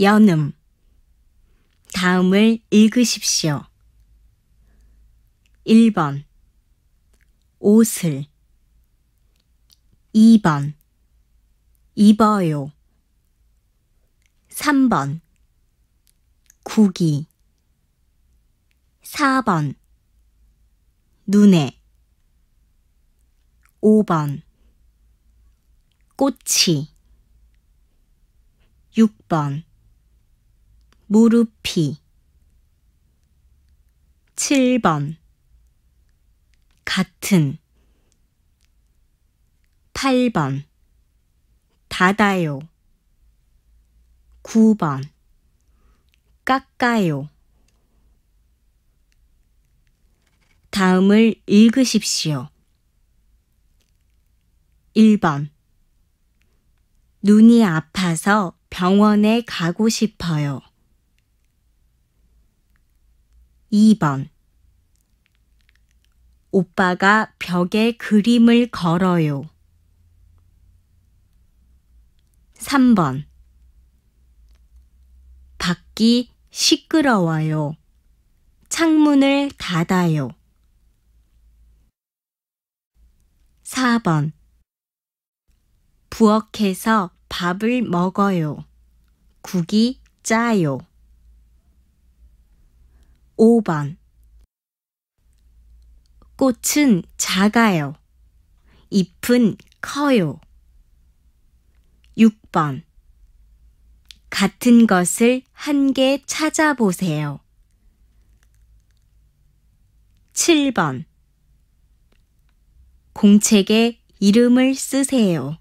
연음. 다음을 읽으십시오. 1번. 옷을. 2번. 입어요. 3번. 구기. 4번. 눈에. 5번. 꽃이. 6번. 무릎이 7번 같은 8번 닫아요 9번 깎아요 다음을 읽으십시오. 1번 눈이 아파서 병원에 가고 싶어요. 2번 오빠가 벽에 그림을 걸어요. 3번 밖이 시끄러워요. 창문을 닫아요. 4번 부엌에서 밥을 먹어요. 국이 짜요. 5번 꽃은 작아요. 잎은 커요. 6번 같은 것을 한 개 찾아보세요. 7번 공책에 이름을 쓰세요.